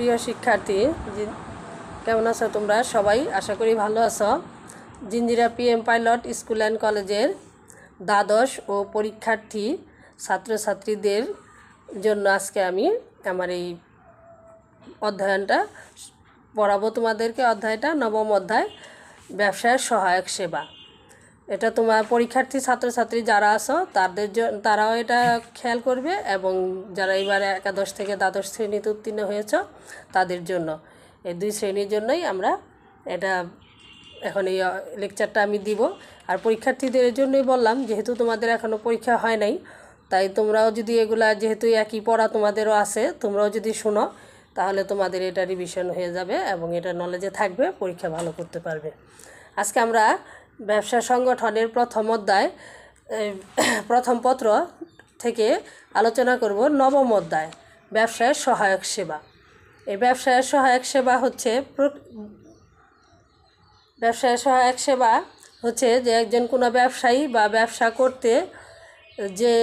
প্রিয় শিক্ষার্থী কেমন আছো তোমরা সবাই আশা করি ভালো আছো Jinjira P M pilot school and কলেজের দ্বাদশ ও পরীক্ষার্থী ছাত্রছাত্রীদের জন্য আজকে আমি আমার এই অধ্যয়নটা পড়াবো তোমাদেরকে অধ্যায়টা নবম অধ্যায় ব্যবসায়ের সহায়ক সেবা এটা তোমার পরীক্ষার্থী ছাত্রছাত্রী যারা আছো তাদের তারাও এটা খেয়াল করবে এবং যারা এবারে একাদশ থেকে দ্বাদশ শ্রেণীতে উত্তীর্ণ হয়েছ তাদের জন্য এই দুই শ্রেণীর জন্যই আমরা এটা এখন এই লেকচারটা আমি দিব আর পরীক্ষার্থীদের জন্যই বললাম যেহেতু তোমাদের এখনও পরীক্ষা হয় নাই তাই তোমরাও যদি এগুলা যেহেতু একই পড়া তোমাদেরও আছে তোমরাও যদি শোনো তাহলে তোমাদের এটা রিভিশন হয়ে যাবে এবং এটা নলেজে থাকবে পরীক্ষা ভালো করতে পারবে আজকে আমরা ব্যবসা সংগঠনের প্রথম অধ্যায় প্রথম পত্র থেকে আলোচনা করব নবম অধ্যায় ব্যবসায়ের সহায়ক সেবা এই ব্যবসায়ের সহায়ক সেবা হচ্ছে ব্যবসায়ের সহায়ক সেবা হচ্ছে যে একজন কোনো ব্যবসায়ী বা ব্যবসা করতে যে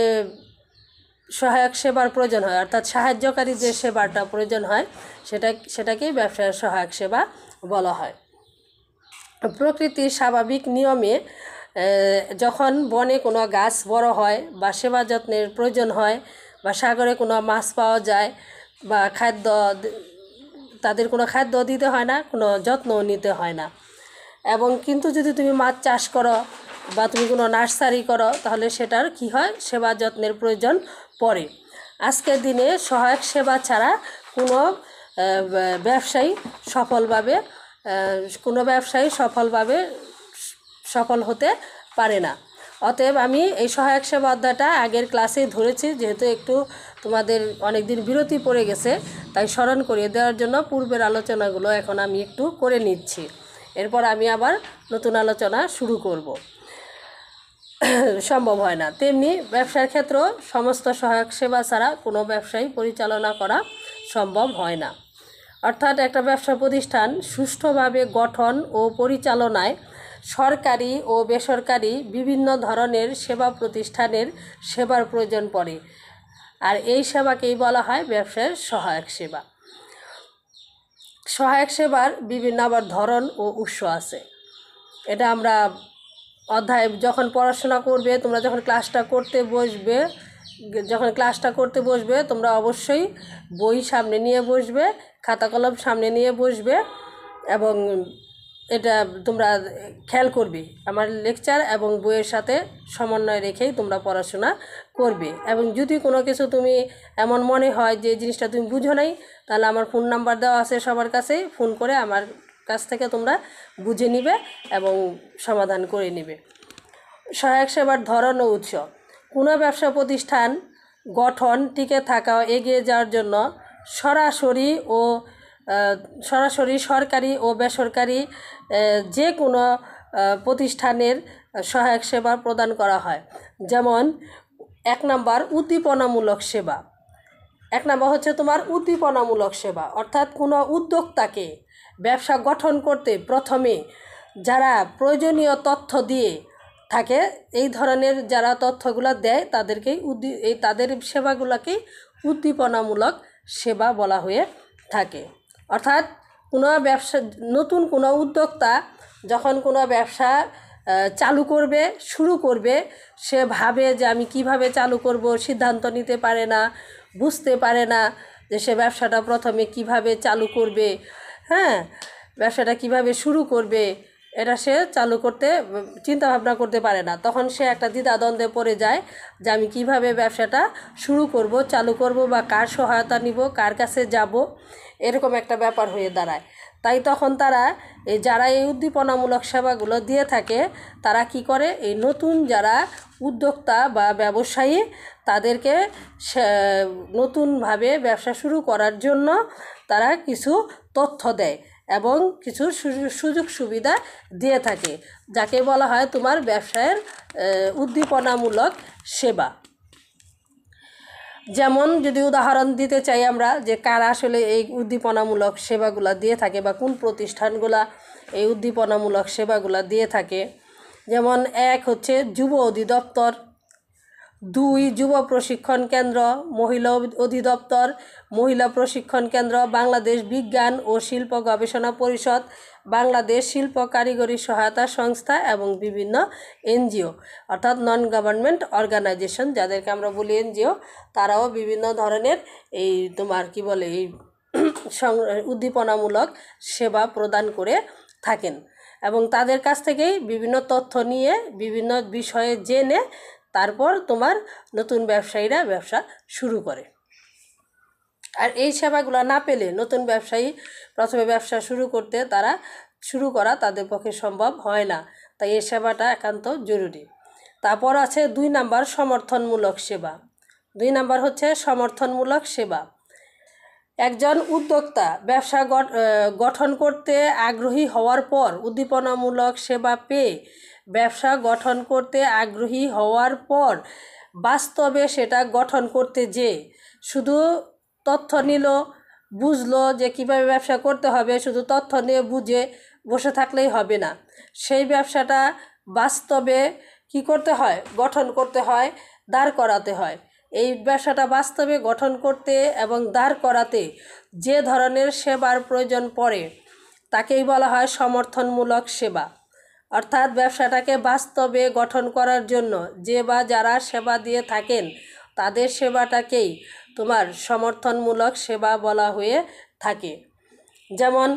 সহায়ক সেবার প্রয়োজন হয় অর্থাৎ সাহায্যকারী যে সেবাটা প্রয়োজন হয় সেটা সেটাকেই ব্যবসায়ের সহায়ক সেবা বলা হয় প্রকৃতির স্বাভাবিক নিয়মে যখন বনে কোনো গাছ বড় হয় বা সেবা যত্নের প্রয়োজন হয় বা সাগরে কোনো মাছ পাওয়া যায় বা খাদ্য তাদের কোনো খাদ্য দিতে হয় না কোনো যত্ন নিতে হয় না এবং কিন্তু যদি তুমি মাছ চাষ করো বা তুমি কোনো নার্সারি করো তাহলে সেটার কি হয় সেবা যত্নের প্রয়োজন পড়ে আজকের দিনে সহায়ক সেবা ছাড়া কোনো ব্যবসায়ী সফলভাবে কোনো ব্যবসায়ী সফলভাবে সফল হতে পারে না অতএব আমি এই সহায়ক সেবা অধ্যায়টা আগের ক্লাসেই ধরেছি যেহেতু একটু তোমাদের অনেক দিন বিরতি পড়ে গেছে তাই স্মরণ করিয়ে দেওয়ার জন্য পূর্বের আলোচনাগুলো এখন আমি একটু করে নিচ্ছি এরপর আমি আবার নতুন আলোচনা শুরু করব সম্ভব হয় না তেমনি ব্যবসার ক্ষেত্রেও সমস্ত সহায়ক সেবা ছাড়া কোনো ব্যবসায়ী পরিচালনা করা সম্ভব হয় না অর্থাৎ একটা ব্যবসা প্রতিষ্ঠান সুষ্ঠুভাবে গঠন ও পরিচালনায় সরকারি ও বেসরকারি বিভিন্ন ধরনের সেবা প্রতিষ্ঠানের সেবার প্রয়োজন পড়ে আর এই সেবাকেই বলা হয় ব্যবসায়ের সহায়ক সেবা সহায়ক সেবার বিভিন্ন আবার ধরন ও উৎস আছে এটা আমরা অধ্যায় যখন পড়াশোনা করবে তোমরা যখন ক্লাসটা করতে বসবে যখন ক্লাসটা করতে বসবে তোমরা অবশ্যই বই সামনে নিয়ে বসবে খাতা কলম সামনে নিয়ে বসবে এবং এটা তোমরা খেয়াল করবে আমার লেকচার এবং বইয়ের সাথে সমন্বয় রেখেই তোমরা পড়াশোনা করবে এবং যদি কোনো কিছু তুমি এমন মনে হয় যে জিনিসটা তুমি বুঝো নাই তাহলে আমার ফোন নাম্বার দেওয়া আছে সবার কাছেই ফোন করে আমার কাছ থেকে তোমরা বুঝে নিবে এবং সমাধান করে নিবে সহায়ক সেবার ধরন ও উৎসব ব্যবসা প্রতিষ্ঠান গঠন টিকে থাকা এগিয়ে যাওয়ার জন্য সরাসরি ও সরাসরি সরকারি ও বেসরকারি যে কোনো প্রতিষ্ঠানের সহায়ক সেবা প্রদান করা হয় যেমন এক নাম্বার উদ্দীপনামূলক সেবা এক নাম্বার হচ্ছে তোমার উদ্দীপনামূলক সেবা অর্থাৎ কোনো উদ্যোক্তাকে ব্যবসা গঠন করতে প্রথমে যারা প্রয়োজনীয় তথ্য দিয়ে থাকে এই ধরনের যারা তথ্যগুলো দেয় তাদেরকেই উদ্দী এই তাদের সেবাগুলোকেই উদ্দীপনামূলক সেবা বলা হয়ে থাকে অর্থাৎ কোনো ব্যবসা নতুন কোনো উদ্যোক্তা যখন কোনো ব্যবসা চালু করবে শুরু করবে সে ভাবে যে আমি কিভাবে চালু করব সিদ্ধান্ত নিতে পারে না বুঝতে পারে না যে সে ব্যবসাটা প্রথমে কিভাবে চালু করবে হ্যাঁ ব্যবসাটা কিভাবে শুরু করবে এটা সে চালু করতে চিন্তা ভাবনা করতে পারে না তখন সে একটা দ্বিধাদ্বন্দ্বে পড়ে যায় যে আমি কিভাবে ব্যবসাটা শুরু করব চালু করব বা কার সহায়তা নিব কার কাছে যাব এরকম একটা ব্যাপার হয়ে দাঁড়ায় তাই তখন তারা যারা এই উদ্দীপনামূলক সেবাগুলো দিয়ে থাকে তারা কি করে এই নতুন যারা উদ্যোক্তা বা ব্যবসায়ী তাদেরকে নতুনভাবে ব্যবসা শুরু করার জন্য তারা কিছু তথ্য দেয় এবং কিছু সুযোগ সুবিধা দিয়ে থাকে যাকে বলা হয় তোমার ব্যবসায়ের উদ্দীপনামূলক সেবা যেমন যদি উদাহরণ দিতে চাই আমরা যে কারা আসলে এই উদ্দীপনামূলক সেবাগুলো দিয়ে থাকে বা কোন প্রতিষ্ঠানগুলা এই উদ্দীপনামূলক সেবাগুলো দিয়ে থাকে যেমন এক হচ্ছে যুব অধিদপ্তর দুই যুব প্রশিক্ষণ কেন্দ্র মহিলা অধিদপ্তর মহিলা প্রশিক্ষণ কেন্দ্র বাংলাদেশ বিজ্ঞান ও শিল্প গবেষণা পরিষদ বাংলাদেশ শিল্প কারিগরি সহায়তা সংস্থা এবং বিভিন্ন এনজিও অর্থাৎ নন গভর্নমেন্ট অর্গানাইজেশন যাদেরকে আমরা বলি এনজিও তারাও বিভিন্ন ধরনের এই তোমার কি বলে এই উদ্দীপনামূলক সেবা প্রদান করে থাকেন এবং তাদের কাছ থেকেই বিভিন্ন তথ্য নিয়ে বিভিন্ন বিষয়ে জেনে তারপর তোমার নতুন ব্যবসায়ীরা ব্যবসা শুরু করে আর এই সেবাগুলো না পেলে নতুন ব্যবসায়ী প্রথমে ব্যবসা শুরু করতে তারা শুরু করা তাদের পক্ষে সম্ভব হয় না তাই এই সেবাটা একান্ত জরুরি তারপর আছে দুই নাম্বার সমর্থনমূলক সেবা দুই নাম্বার হচ্ছে সমর্থনমূলক সেবা একজন উদ্যোক্তা ব্যবসা গঠন করতে আগ্রহী হওয়ার পর উদ্দীপনামূলক সেবা পেয়ে ব্যবসা গঠন করতে আগ্রহী হওয়ার পর বাস্তবে সেটা গঠন করতে যে শুধু তথ্য নিল বুঝলো যে কিভাবে ব্যবসা করতে হবে শুধু তথ্য নিয়ে বুঝে বসে থাকলেই হবে না সেই ব্যবসাটা বাস্তবে কি করতে হয় গঠন করতে হয় দাঁড় করাতে হয় এই ব্যবসাটা বাস্তবে গঠন করতে এবং দাঁড় করাতে যে ধরনের সেবার প্রয়োজন পড়ে তাকেই বলা হয় সমর্থনমূলক সেবা অর্থাৎ ব্যবসাটাকে বাস্তবে গঠন করার জন্য যে বা যারা সেবা দিয়ে থাকেন তাদের সেবাটাকেই তোমার সমর্থনমূলক সেবা বলা হয়ে থাকে যেমন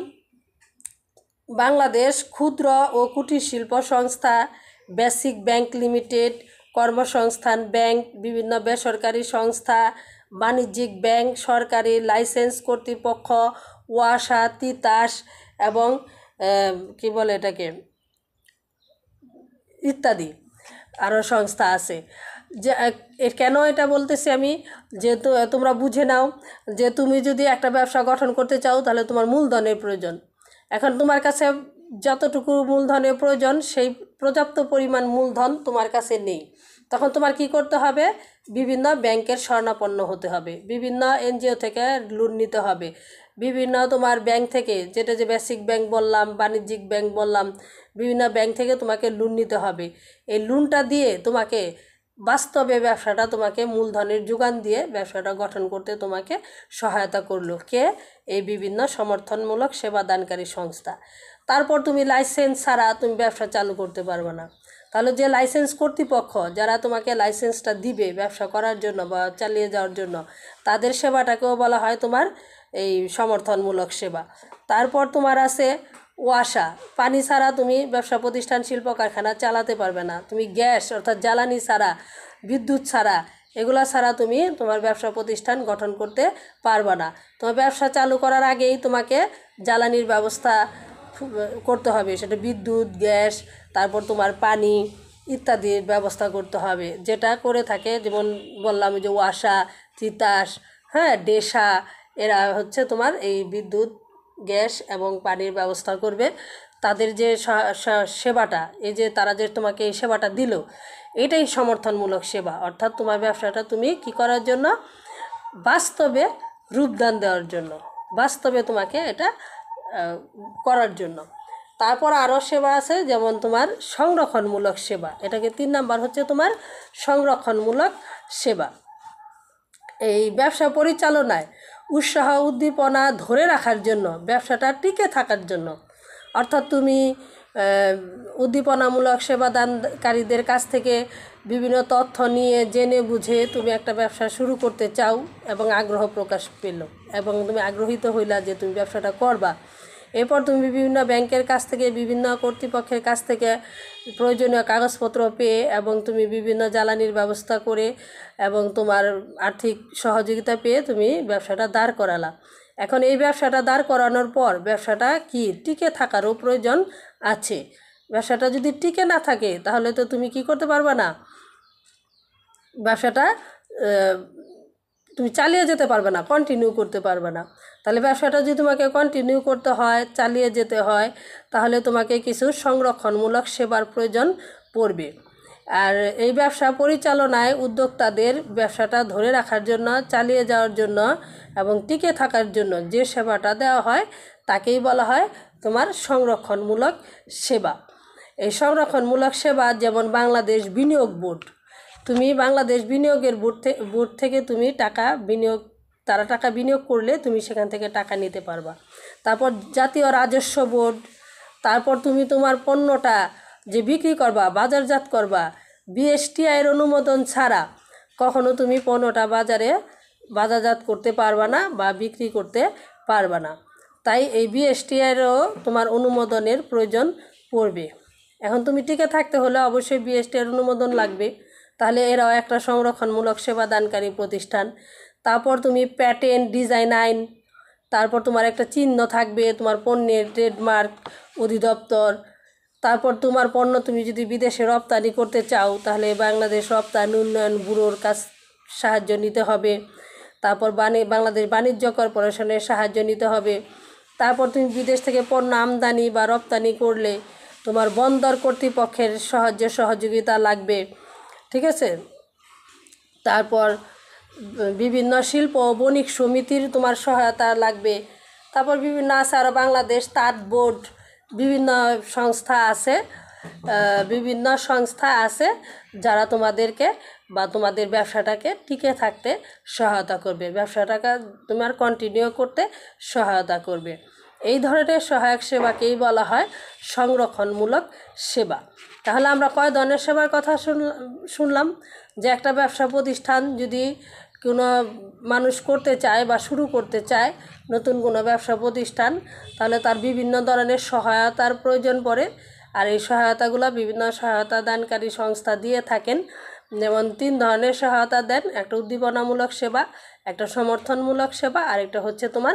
বাংলাদেশ ক্ষুদ্র ও কুটির শিল্প সংস্থা বেসিক ব্যাংক লিমিটেড কর্মসংস্থান ব্যাংক বিভিন্ন বেসরকারি সংস্থা বাণিজ্যিক ব্যাংক সরকারি লাইসেন্স কর্তৃপক্ষ ওয়াসা তিতাস এবং কি বলে এটাকে ইত্যাদি আরও সংস্থা আছে যে কেন এটা বলতেছি আমি যে তোমরা বুঝে নাও যে তুমি যদি একটা ব্যবসা গঠন করতে চাও তাহলে তোমার মূলধনের প্রয়োজন এখন তোমার কাছে যতটুকু মূলধনের প্রয়োজন সেই পর্যাপ্ত পরিমাণ মূলধন তোমার কাছে নেই তখন তোমার কি করতে হবে বিভিন্ন ব্যাংকের স্বর্ণাপন্ন হতে হবে বিভিন্ন এনজিও থেকে লোন নিতে হবে বিভিন্ন তোমার ব্যাংক থেকে যেটা যে বেসিক ব্যাংক বললাম বাণিজ্যিক ব্যাংক বললাম বিভিন্ন ব্যাংক থেকে তোমাকে লোন নিতে হবে এই লোনটা দিয়ে তোমাকে বাস্তবে ব্যবসাটা তোমাকে মূলধনের যোগান দিয়ে ব্যবসাটা গঠন করতে তোমাকে সহায়তা করলো কে এই বিভিন্ন সমর্থনমূলক সেবা দানকারী সংস্থা তারপর তুমি লাইসেন্স ছাড়া তুমি ব্যবসা চালু করতে পারবে না তাহলে যে লাইসেন্স কর্তৃপক্ষ যারা তোমাকে লাইসেন্সটা দিবে ব্যবসা করার জন্য বা চালিয়ে যাওয়ার জন্য তাদের সেবাটাকেও বলা হয় তোমার এই সমর্থনমূলক সেবা তারপর তোমার আছে ওয়াসা পানি ছাড়া তুমি ব্যবসা প্রতিষ্ঠান শিল্প কারখানা চালাতে পারবে না তুমি গ্যাস অর্থাৎ জ্বালানি ছাড়া বিদ্যুৎ ছাড়া এগুলা ছাড়া তুমি তোমার ব্যবসা প্রতিষ্ঠান গঠন করতে পারবে না তোমার ব্যবসা চালু করার আগেই তোমাকে জ্বালানির ব্যবস্থা করতে হবে সেটা বিদ্যুৎ গ্যাস তারপর তোমার পানি ইত্যাদির ব্যবস্থা করতে হবে যেটা করে থাকে যেমন বললাম যে ওয়াসা তিতাস হ্যাঁ ডেসা এরা হচ্ছে তোমার এই বিদ্যুৎ গ্যাস এবং পানির ব্যবস্থা করবে তাদের যে সেবাটা এই যে তারা যে তোমাকে এই সেবাটা দিল এটাই সমর্থনমূলক সেবা অর্থাৎ তোমার ব্যবসাটা তুমি কি করার জন্য বাস্তবে রূপদান দেওয়ার জন্য বাস্তবে তোমাকে এটা করার জন্য তারপর আরও সেবা আছে যেমন তোমার সংরক্ষণমূলক সেবা এটাকে তিন নাম্বার হচ্ছে তোমার সংরক্ষণমূলক সেবা এই ব্যবসা পরিচালনায় উৎসাহ উদ্দীপনা ধরে রাখার জন্য ব্যবসাটা টিকে থাকার জন্য অর্থাৎ তুমি উদ্দীপনামূলক সেবাদানকারীদের কাছ থেকে বিভিন্ন তথ্য নিয়ে জেনে বুঝে তুমি একটা ব্যবসা শুরু করতে চাও এবং আগ্রহ প্রকাশ পেল এবং তুমি আগ্রহীত হইলা যে তুমি ব্যবসাটা করবা এরপর তুমি বিভিন্ন ব্যাংকের কাছ থেকে বিভিন্ন কর্তৃপক্ষের কাছ থেকে প্রয়োজনীয় কাগজপত্র পেয়ে এবং তুমি বিভিন্ন জ্বালানির ব্যবস্থা করে এবং তোমার আর্থিক সহযোগিতা পেয়ে তুমি ব্যবসাটা দাঁড় করালা এখন এই ব্যবসাটা দাঁড় করানোর পর ব্যবসাটা কি টিকে থাকারও প্রয়োজন আছে ব্যবসাটা যদি টিকে না থাকে তাহলে তো তুমি কি করতে পারবা না ব্যবসাটা তুমি চালিয়ে যেতে পারবে না কন্টিনিউ করতে পারবে না তাহলে ব্যবসাটা যদি তোমাকে কন্টিনিউ করতে হয় চালিয়ে যেতে হয় তাহলে তোমাকে কিছু সংরক্ষণমূলক সেবার প্রয়োজন পড়বে আর এই ব্যবসা পরিচালনায় উদ্যোক্তাদের ব্যবসাটা ধরে রাখার জন্য চালিয়ে যাওয়ার জন্য এবং টিকে থাকার জন্য যে সেবাটা দেওয়া হয় তাকেই বলা হয় তোমার সংরক্ষণমূলক সেবা এই সংরক্ষণমূলক সেবা যেমন বাংলাদেশ বিনিয়োগ বোর্ড তুমি বাংলাদেশ বিনিয়োগের বোর্ড থেকে বোর্ড থেকে তুমি টাকা বিনিয়োগ তারা টাকা বিনিয়োগ করলে তুমি সেখান থেকে টাকা নিতে পারবা তারপর জাতীয় রাজস্ব বোর্ড তারপর তুমি তোমার পণ্যটা যে বিক্রি করবা বাজারজাত করবা বিএসটিআইয়ের অনুমোদন ছাড়া কখনো তুমি পণ্যটা বাজারে বাজারজাত করতে পারবা না বা বিক্রি করতে পারবা না তাই এই বিএসটিআইয়েরও তোমার অনুমোদনের প্রয়োজন পড়বে এখন তুমি টিকে থাকতে হলে অবশ্যই বিএসটিআইয়ের অনুমোদন লাগবে তাহলে এরাও একটা সংরক্ষণমূলক সেবাদানকারী প্রতিষ্ঠান তারপর তুমি প্যাটেন্ট ডিজাইন আইন তারপর তোমার একটা চিহ্ন থাকবে তোমার পণ্যের ট্রেডমার্ক অধিদপ্তর তারপর তোমার পণ্য তুমি যদি বিদেশে রপ্তানি করতে চাও তাহলে বাংলাদেশ রপ্তানি উন্নয়ন ব্যুরোর কাছ সাহায্য নিতে হবে তারপর বাণি বাংলাদেশ বাণিজ্য কর্পোরেশনের সাহায্য নিতে হবে তারপর তুমি বিদেশ থেকে পণ্য আমদানি বা রপ্তানি করলে তোমার বন্দর কর্তৃপক্ষের সাহায্য সহযোগিতা লাগবে ঠিক আছে তারপর বিভিন্ন শিল্প বণিক সমিতির তোমার সহায়তা লাগবে তারপর বিভিন্ন আছে আরও বাংলাদেশ তাঁত বোর্ড বিভিন্ন সংস্থা আছে বিভিন্ন সংস্থা আছে যারা তোমাদেরকে বা তোমাদের ব্যবসাটাকে টিকে থাকতে সহায়তা করবে ব্যবসাটাকে তোমার কন্টিনিউ করতে সহায়তা করবে এই ধরনের সহায়ক সেবাকেই বলা হয় সংরক্ষণমূলক সেবা তাহলে আমরা কয় ধরনের সেবার কথা শুনলাম যে একটা ব্যবসা প্রতিষ্ঠান যদি কোনো মানুষ করতে চায় বা শুরু করতে চায় নতুন কোনো ব্যবসা প্রতিষ্ঠান তাহলে তার বিভিন্ন ধরনের সহায়তার প্রয়োজন পড়ে আর এই সহায়তাগুলো বিভিন্ন সহায়তা দানকারী সংস্থা দিয়ে থাকেন যেমন তিন ধরনের সহায়তা দেন একটা উদ্দীপনামূলক সেবা একটা সমর্থনমূলক সেবা আর একটা হচ্ছে তোমার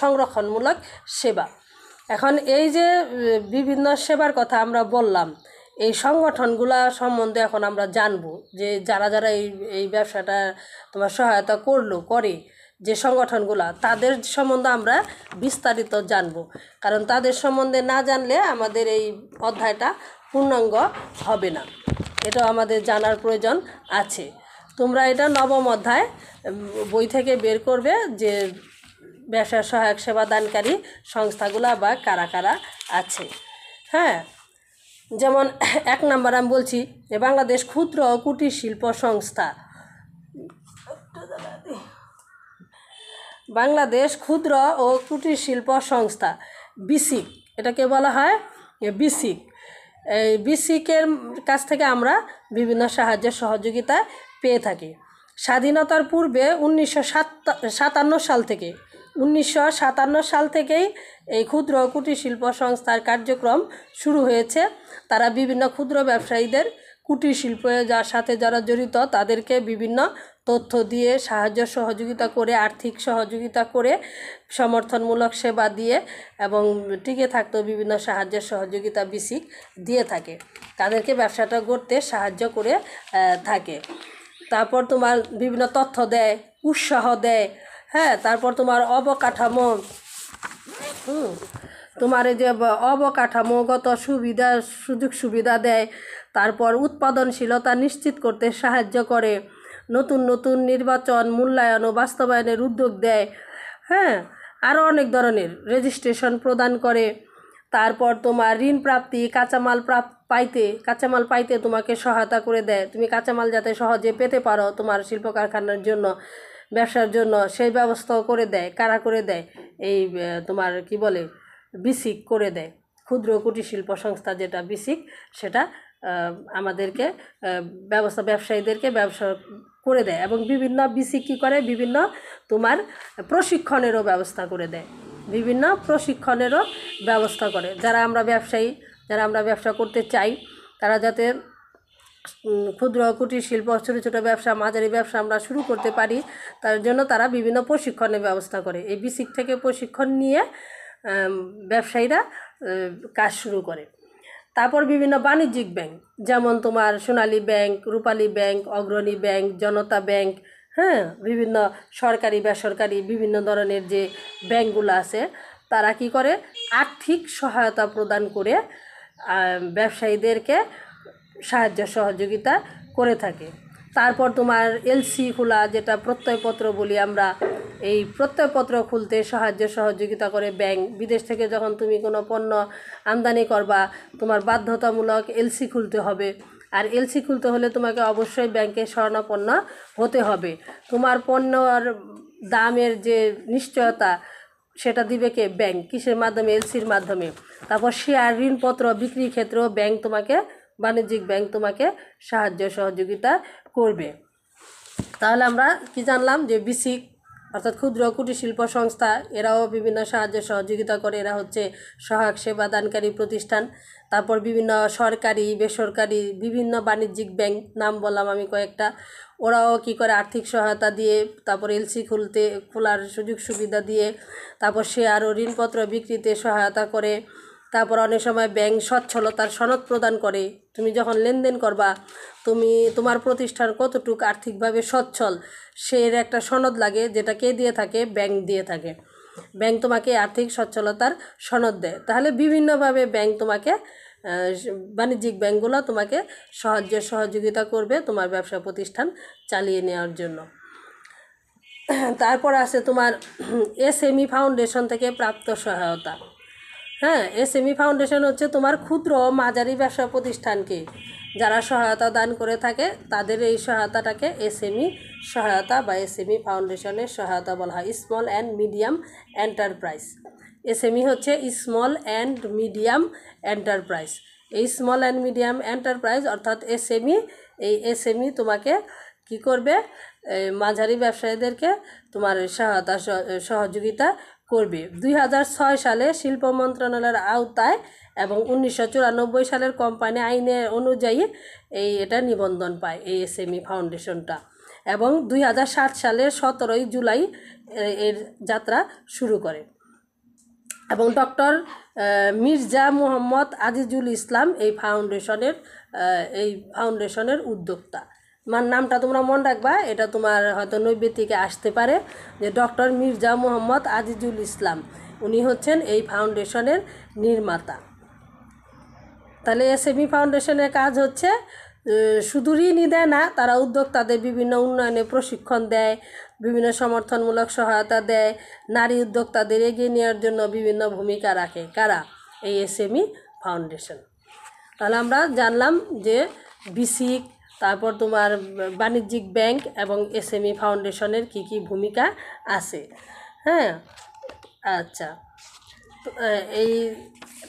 সংরক্ষণমূলক সেবা এখন এই যে বিভিন্ন সেবার কথা আমরা বললাম এই সংগঠনগুলা সম্বন্ধে এখন আমরা জানবো যে যারা যারা এই এই ব্যবসাটা তোমার সহায়তা করলো করে যে সংগঠনগুলা তাদের সম্বন্ধে আমরা বিস্তারিত জানব কারণ তাদের সম্বন্ধে না জানলে আমাদের এই অধ্যায়টা পূর্ণাঙ্গ হবে না এটা আমাদের জানার প্রয়োজন আছে তোমরা এটা নবম অধ্যায় বই থেকে বের করবে যে ব্যবসা সহায়ক সেবা দানকারী সংস্থাগুলা বা কারা কারা আছে হ্যাঁ যেমন এক নাম্বার আমি বলছি যে বাংলাদেশ ক্ষুদ্র ও কুটির শিল্প সংস্থা বাংলাদেশ ক্ষুদ্র ও কুটির শিল্প সংস্থা বিসিক এটাকে বলা হয় বিসিক এই বিসিকের কাছ থেকে আমরা বিভিন্ন সাহায্যের সহযোগিতা পেয়ে থাকি স্বাধীনতার পূর্বে উনিশশো সাতান্ন সাল থেকে উনিশশো সাতান্ন সাল থেকেই এই ক্ষুদ্র কুটির শিল্প সংস্থার কার্যক্রম শুরু হয়েছে তারা বিভিন্ন ক্ষুদ্র ব্যবসায়ীদের কুটির শিল্পে যার সাথে যারা জড়িত তাদেরকে বিভিন্ন তথ্য দিয়ে সাহায্য সহযোগিতা করে আর্থিক সহযোগিতা করে সমর্থনমূলক সেবা দিয়ে এবং টিকে থাকতেও বিভিন্ন সাহায্য সহযোগিতা বিসিক দিয়ে থাকে তাদেরকে ব্যবসাটা করতে সাহায্য করে থাকে তারপর তোমার বিভিন্ন তথ্য দেয় উৎসাহ দেয় হ্যাঁ তারপর তোমার অবকাঠামো হুম তোমার এই যে অবকাঠামোগত সুবিধা সুযোগ সুবিধা দেয় তারপর উৎপাদনশীলতা নিশ্চিত করতে সাহায্য করে নতুন নতুন নির্বাচন মূল্যায়ন ও বাস্তবায়নের উদ্যোগ দেয় হ্যাঁ আরও অনেক ধরনের রেজিস্ট্রেশন প্রদান করে তারপর তোমার ঋণ প্রাপ্তি কাঁচামাল প্রাপ পাইতে কাঁচামাল পাইতে তোমাকে সহায়তা করে দেয় তুমি কাঁচামাল যাতে সহজে পেতে পারো তোমার শিল্প কারখানার জন্য ব্যবসার জন্য সেই ব্যবস্থাও করে দেয় কারা করে দেয় এই তোমার কি বলে বিসিক করে দেয় ক্ষুদ্র কুটির শিল্প সংস্থা যেটা বিসিক সেটা আমাদেরকে ব্যবস্থা ব্যবসায়ীদেরকে ব্যবসা করে দেয় এবং বিভিন্ন বিসিক কী করে বিভিন্ন তোমার প্রশিক্ষণেরও ব্যবস্থা করে দেয় বিভিন্ন প্রশিক্ষণেরও ব্যবস্থা করে যারা আমরা ব্যবসায়ী যারা আমরা ব্যবসা করতে চাই তারা যাতে ক্ষুদ্র কুটির শিল্প ছোটো ছোটো ব্যবসা মাঝারি ব্যবসা আমরা শুরু করতে পারি তার জন্য তারা বিভিন্ন প্রশিক্ষণের ব্যবস্থা করে এই বিসিক থেকে প্রশিক্ষণ নিয়ে ব্যবসায়ীরা কাজ শুরু করে তারপর বিভিন্ন বাণিজ্যিক ব্যাংক যেমন তোমার Sonali bank Rupali bank Agrani bank Janata bank হ্যাঁ বিভিন্ন সরকারি বেসরকারি বিভিন্ন ধরনের যে ব্যাংকগুলো আছে তারা কি করে আর্থিক সহায়তা প্রদান করে ব্যবসায়ীদেরকে সাহায্য সহযোগিতা করে থাকে তারপর তোমার এলসি খোলা যেটা প্রত্যয়পত্র বলি আমরা এই প্রত্যয়পত্র খুলতে সাহায্য সহযোগিতা করে ব্যাংক বিদেশ থেকে যখন তুমি কোনো পণ্য আমদানি করবা তোমার বাধ্যতামূলক এলসি খুলতে হবে আর এলসি খুলতে হলে তোমাকে অবশ্যই ব্যাংকে স্বর্ণপণ্য হতে হবে তোমার পণ্য আর দামের যে নিশ্চয়তা সেটা দিবে কে ব্যাংক কিসের মাধ্যমে এলসির মাধ্যমে তারপর শেয়ার ঋণপত্র বিক্রির ক্ষেত্রেও ব্যাংক তোমাকে বাণিজ্যিক ব্যাংক তোমাকে সাহায্য সহযোগিতা করবে তাহলে আমরা কি জানলাম যে বিসিক অর্থাৎ ক্ষুদ্র কুটির শিল্প সংস্থা এরাও বিভিন্ন সাহায্য সহযোগিতা করে এরা হচ্ছে সহায়ক সেবা দানকারী প্রতিষ্ঠান তারপর বিভিন্ন সরকারি বেসরকারি বিভিন্ন বাণিজ্যিক ব্যাংক নাম বললাম আমি কয়েকটা ওরাও কি করে আর্থিক সহায়তা দিয়ে তারপর এলসি খুলতে খোলার সুযোগ সুবিধা দিয়ে তারপর শেয়ার ও ঋণপত্র বিক্রিতে সহায়তা করে তারপর অনেক সময় ব্যাংক সচ্ছলতার সনদ প্রদান করে তুমি যখন লেনদেন করবা তুমি তোমার প্রতিষ্ঠান কতটুকু আর্থিকভাবে সচ্ছল সের একটা সনদ লাগে যেটা কে দিয়ে থাকে ব্যাংক দিয়ে থাকে ব্যাংক তোমাকে আর্থিক সচ্ছলতার সনদ দেয় তাহলে বিভিন্নভাবে ব্যাংক তোমাকে বাণিজ্যিক ব্যাংকগুলো তোমাকে সাহায্য সহযোগিতা করবে তোমার ব্যবসা প্রতিষ্ঠান চালিয়ে নেওয়ার জন্য তারপর আছে তোমার এসএমই ফাউন্ডেশন থেকে প্রাপ্ত সহায়তা হ্যাঁ এসএমই ফাউন্ডেশন হচ্ছে তোমার ক্ষুদ্র মাঝারি ব্যবসা প্রতিষ্ঠানকে যারা সহায়তা দান করে থাকে তাদের এই সহায়তাটাকে এসএমই সহায়তা বা এসএমই ফাউন্ডেশনের সহায়তা বলা হয় small and medium enterprise SME হচ্ছে স্মল অ্যান্ড মিডিয়াম এন্টারপ্রাইজ এই স্মল অ্যান্ড মিডিয়াম এন্টারপ্রাইজ অর্থাৎ এসএমই এই এসএমই তোমাকে কি করবে মাঝারি ব্যবসায়ীদেরকে তোমার সহায়তা সহযোগিতা করবে দুই সালে শিল্প মন্ত্রণালয়ের আওতায় এবং উনিশশো সালের কোম্পানি আইনের অনুযায়ী এই এটা নিবন্ধন পায় এই এসএমই ফাউন্ডেশনটা এবং দুই সালের সতেরোই জুলাই এর যাত্রা শুরু করে এবং ডক্টর মির্জা মোহাম্মদ আজিজুল ইসলাম এই ফাউন্ডেশনের এই ফাউন্ডেশনের উদ্যোক্তা মার নামটা তোমরা মনে রাখবা এটা তোমার হয়তো নৈব্য থেকে আসতে পারে যে ডক্টর মির্জা মোহাম্মদ আজিজুল ইসলাম উনি হচ্ছেন এই ফাউন্ডেশনের নির্মাতা তাহলে এসএমই ফাউন্ডেশনের কাজ হচ্ছে শুধু ঋণই দেয় না তারা উদ্যোক্তাদের বিভিন্ন উন্নয়নে প্রশিক্ষণ দেয় বিভিন্ন সমর্থনমূলক সহায়তা দেয় নারী উদ্যোক্তাদের এগিয়ে নেওয়ার জন্য বিভিন্ন ভূমিকা রাখে কারা এই এসএমই ফাউন্ডেশন তাহলে আমরা জানলাম যে বিসিক তারপর তোমার বাণিজ্যিক ব্যাংক এবং এসএমই ফাউন্ডেশনের কী কী ভূমিকা আছে হ্যাঁ আচ্ছা এই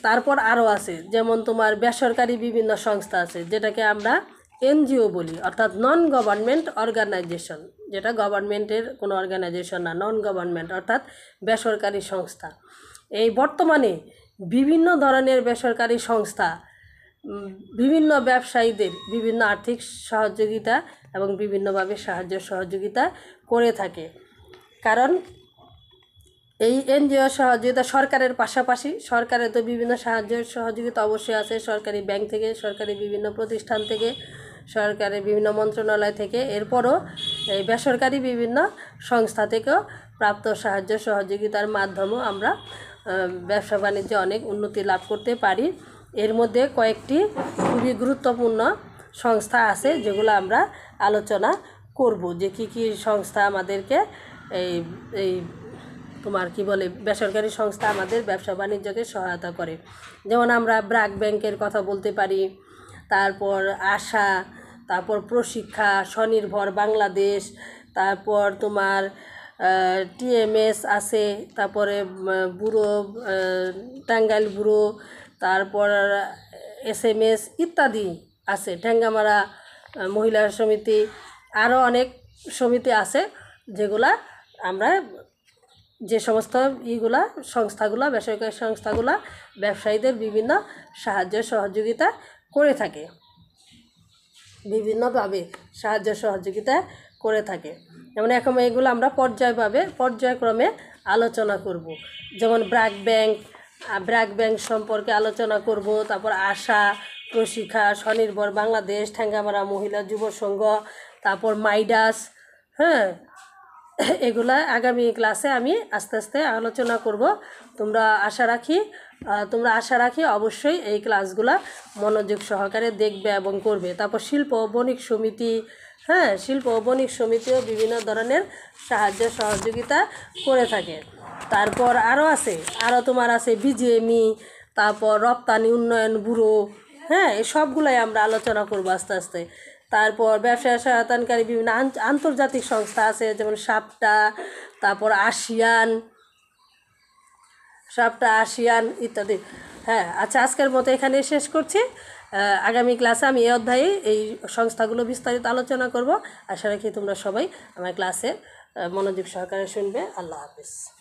তারপর আরও আছে যেমন তোমার বেসরকারি বিভিন্ন সংস্থা আছে যেটাকে আমরা এনজিও বলি অর্থাৎ নন গভর্নমেন্ট অর্গানাইজেশন যেটা গভর্নমেন্টের কোনো অর্গানাইজেশন না নন গভর্নমেন্ট অর্থাৎ বেসরকারি সংস্থা এই বর্তমানে বিভিন্ন ধরনের বেসরকারি সংস্থা বিভিন্ন ব্যবসায়ীদের বিভিন্ন আর্থিক সহযোগিতা এবং বিভিন্নভাবে সাহায্য সহযোগিতা করে থাকে কারণ এই এনজিও সহযোগিতা সরকারের পাশাপাশি সরকারের তো বিভিন্ন সাহায্য সহযোগিতা অবশ্যই আছে সরকারি ব্যাংক থেকে সরকারি বিভিন্ন প্রতিষ্ঠান থেকে সরকারের বিভিন্ন মন্ত্রণালয় থেকে এরপরও এই বেসরকারি বিভিন্ন সংস্থা থেকেও প্রাপ্ত সাহায্য সহযোগিতার মাধ্যমেও আমরা ব্যবসা বাণিজ্যে অনেক উন্নতি লাভ করতে পারি এর মধ্যে কয়েকটি খুবই গুরুত্বপূর্ণ সংস্থা আছে যেগুলো আমরা আলোচনা করব যে কি কি সংস্থা আমাদেরকে এই এই তোমার কি বলে বেসরকারি সংস্থা আমাদের ব্যবসা বাণিজ্যকে সহায়তা করে যেমন আমরা ব্রাক ব্যাংকের কথা বলতে পারি তারপর আশা তারপর প্রশিক্ষা স্বনির্ভর বাংলাদেশ তারপর তোমার টিএমএস আছে তারপরে ব্যুরো টাঙ্গাইল ব্যুরো তারপর এস এম এস ইত্যাদি আছে ঠ্যাঙ্গামারা মহিলা সমিতি আরও অনেক সমিতি আছে যেগুলা আমরা যে সমস্ত ইগুলা সংস্থাগুলা বেসরকারি সংস্থাগুলা ব্যবসায়ীদের বিভিন্ন সাহায্য সহযোগিতা করে থাকে বিভিন্নভাবে সাহায্য সহযোগিতা করে থাকে যেমন এখন এগুলো আমরা পর্যায়ভাবে পর্যায়ক্রমে আলোচনা করব যেমন ব্র্যাক ব্যাংক ব্র্যাক ব্যাংক সম্পর্কে আলোচনা করব তারপর আশা প্রশিক্ষা স্বনির্ভর বাংলাদেশ ঠ্যাঙ্গামারা মহিলা যুব সংঘ তারপর মাইডাস হ্যাঁ এগুলা আগামী ক্লাসে আমি আস্তে আস্তে আলোচনা করব তোমরা আশা রাখি তোমরা আশা রাখি অবশ্যই এই ক্লাসগুলা মনোযোগ সহকারে দেখবে এবং করবে তারপর শিল্প বণিক সমিতি হ্যাঁ শিল্প বণিক সমিতিও বিভিন্ন ধরনের সাহায্য সহযোগিতা করে থাকে তারপর আরও আছে আরও তোমার আছে বিজিএমই e, তারপর রপ্তানি উন্নয়ন ব্যুরো হ্যাঁ সবগুলাই আমরা আলোচনা করবো আস্তে আস্তে তারপর ব্যবসা সহায়তানকারী বিভিন্ন আন্তর্জাতিক সংস্থা আছে যেমন সাপটা তারপর আসিয়ান সাপটা আসিয়ান ইত্যাদি হ্যাঁ আচ্ছা আজকের মতো এখানে শেষ করছি আগামী ক্লাসে আমি এই অধ্যায়ে এই সংস্থাগুলো বিস্তারিত আলোচনা করব আশা রাখি তোমরা সবাই আমার ক্লাসে মনোযোগ সহকারে শুনবে আল্লাহ হাফিজ